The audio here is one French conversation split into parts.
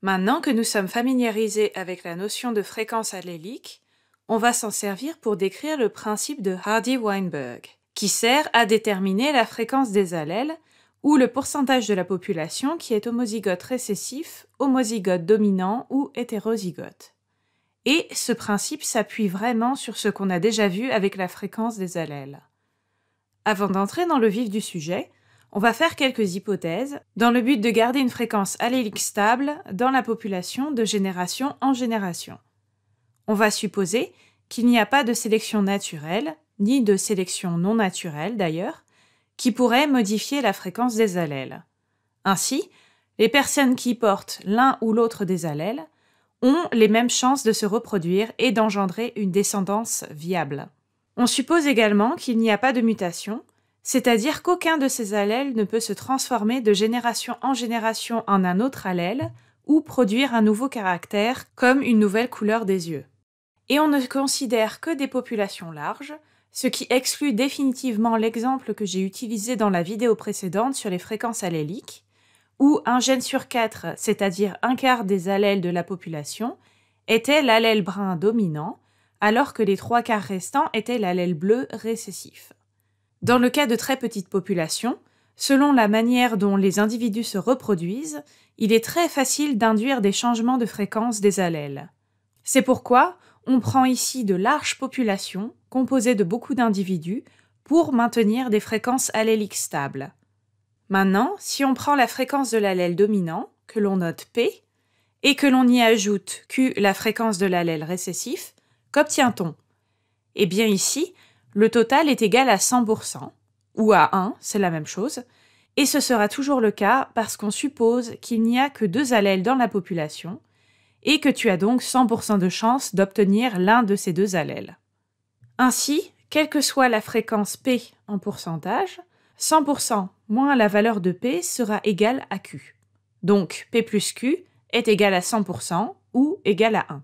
Maintenant que nous sommes familiarisés avec la notion de fréquence allélique, on va s'en servir pour décrire le principe de Hardy-Weinberg, qui sert à déterminer la fréquence des allèles ou le pourcentage de la population qui est homozygote récessif, homozygote dominant ou hétérozygote. Et ce principe s'appuie vraiment sur ce qu'on a déjà vu avec la fréquence des allèles. Avant d'entrer dans le vif du sujet, on va faire quelques hypothèses dans le but de garder une fréquence allélique stable dans la population de génération en génération. On va supposer qu'il n'y a pas de sélection naturelle, ni de sélection non naturelle d'ailleurs, qui pourrait modifier la fréquence des allèles. Ainsi, les personnes qui portent l'un ou l'autre des allèles ont les mêmes chances de se reproduire et d'engendrer une descendance viable. On suppose également qu'il n'y a pas de mutation, c'est-à-dire qu'aucun de ces allèles ne peut se transformer de génération en génération en un autre allèle ou produire un nouveau caractère comme une nouvelle couleur des yeux. Et on ne considère que des populations larges, ce qui exclut définitivement l'exemple que j'ai utilisé dans la vidéo précédente sur les fréquences alléliques, où un gène sur quatre, c'est-à-dire un quart des allèles de la population, était l'allèle brun dominant, alors que les trois quarts restants étaient l'allèle bleu récessif. Dans le cas de très petites populations, selon la manière dont les individus se reproduisent, il est très facile d'induire des changements de fréquence des allèles. C'est pourquoi on prend ici de larges populations composées de beaucoup d'individus pour maintenir des fréquences alléliques stables. Maintenant, si on prend la fréquence de l'allèle dominant, que l'on note P, et que l'on y ajoute Q la fréquence de l'allèle récessif, qu'obtient-on Eh bien ici, le total est égal à 100%, ou à 1, c'est la même chose, et ce sera toujours le cas parce qu'on suppose qu'il n'y a que deux allèles dans la population, et que tu as donc 100% de chance d'obtenir l'un de ces deux allèles. Ainsi, quelle que soit la fréquence P en pourcentage, 100% moins la valeur de P sera égale à Q. Donc P plus Q est égal à 100% ou égal à 1.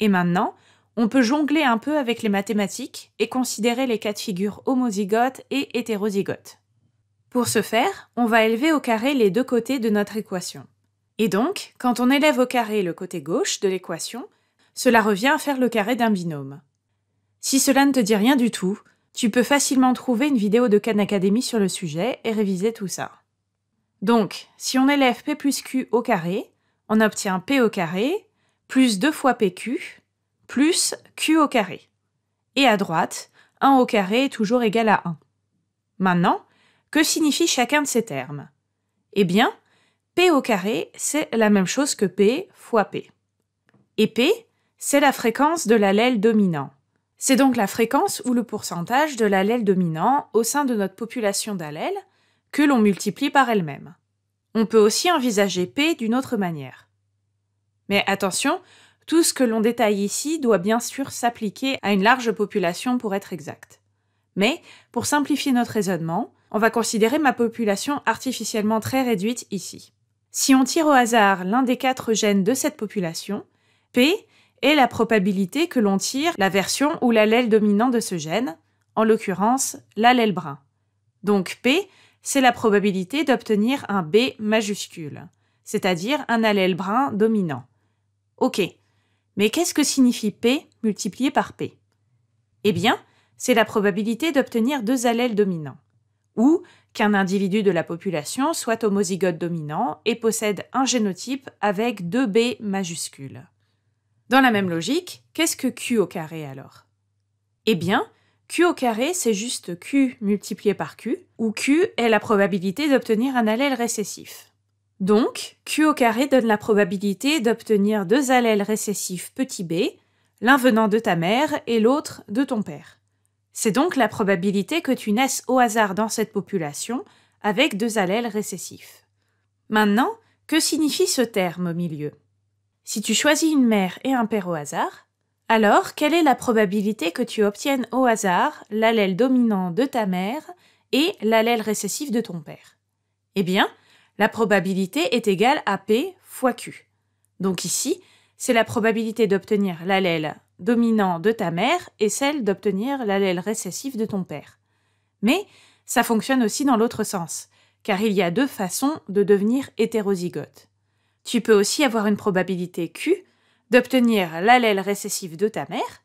Et maintenant, on peut jongler un peu avec les mathématiques et considérer les cas de figure homozygotes et hétérozygote. Pour ce faire, on va élever au carré les deux côtés de notre équation. Et donc, quand on élève au carré le côté gauche de l'équation, cela revient à faire le carré d'un binôme. Si cela ne te dit rien du tout, tu peux facilement trouver une vidéo de Khan Academy sur le sujet et réviser tout ça. Donc, si on élève P plus Q au carré, on obtient P au carré plus 2 fois PQ plus q au carré. Et à droite, 1 au carré est toujours égal à 1. Maintenant, que signifie chacun de ces termes Eh bien, p au carré, c'est la même chose que p fois p. Et p, c'est la fréquence de l'allèle dominant. C'est donc la fréquence ou le pourcentage de l'allèle dominant au sein de notre population d'allèles que l'on multiplie par elle-même. On peut aussi envisager p d'une autre manière. Mais attention, tout ce que l'on détaille ici doit bien sûr s'appliquer à une large population pour être exact. Mais, pour simplifier notre raisonnement, on va considérer ma population artificiellement très réduite ici. Si on tire au hasard l'un des quatre gènes de cette population, P est la probabilité que l'on tire la version ou l'allèle dominant de ce gène, en l'occurrence l'allèle brun. Donc P, c'est la probabilité d'obtenir un B majuscule, c'est-à-dire un allèle brun dominant. Ok, mais qu'est-ce que signifie P multiplié par P Eh bien, c'est la probabilité d'obtenir deux allèles dominants, ou qu'un individu de la population soit homozygote dominant et possède un génotype avec deux B majuscules. Dans la même logique, qu'est-ce que Q au carré alors Eh bien, Q au carré, c'est juste Q multiplié par Q, où Q est la probabilité d'obtenir un allèle récessif. Donc, Q au carré donne la probabilité d'obtenir deux allèles récessifs petit b, l'un venant de ta mère et l'autre de ton père. C'est donc la probabilité que tu naisses au hasard dans cette population avec deux allèles récessifs. Maintenant, que signifie ce terme au milieu Si tu choisis une mère et un père au hasard, alors quelle est la probabilité que tu obtiennes au hasard l'allèle dominant de ta mère et l'allèle récessif de ton père Eh bien, la probabilité est égale à P fois Q. Donc ici, c'est la probabilité d'obtenir l'allèle dominant de ta mère et celle d'obtenir l'allèle récessif de ton père. Mais ça fonctionne aussi dans l'autre sens, car il y a deux façons de devenir hétérozygote. Tu peux aussi avoir une probabilité Q d'obtenir l'allèle récessif de ta mère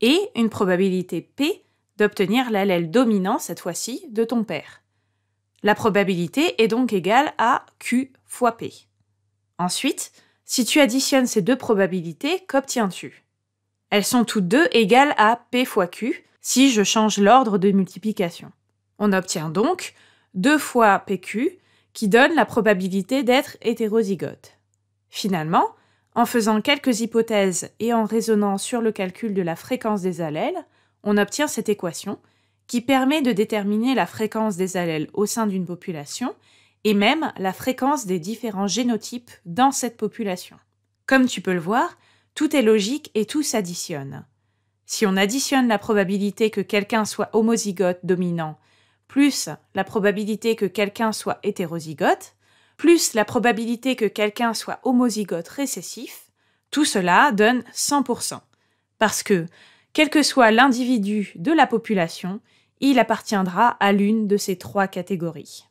et une probabilité P d'obtenir l'allèle dominant, cette fois-ci, de ton père. La probabilité est donc égale à Q fois P. Ensuite, si tu additionnes ces deux probabilités, qu'obtiens-tu Elles sont toutes deux égales à P fois Q si je change l'ordre de multiplication. On obtient donc 2 fois PQ qui donne la probabilité d'être hétérozygote. Finalement, en faisant quelques hypothèses et en raisonnant sur le calcul de la fréquence des allèles, on obtient cette équation qui permet de déterminer la fréquence des allèles au sein d'une population et même la fréquence des différents génotypes dans cette population. Comme tu peux le voir, tout est logique et tout s'additionne. Si on additionne la probabilité que quelqu'un soit homozygote dominant, plus la probabilité que quelqu'un soit hétérozygote, plus la probabilité que quelqu'un soit homozygote récessif, tout cela donne 100%. Parce que, quel que soit l'individu de la population, il appartiendra à l'une de ces trois catégories.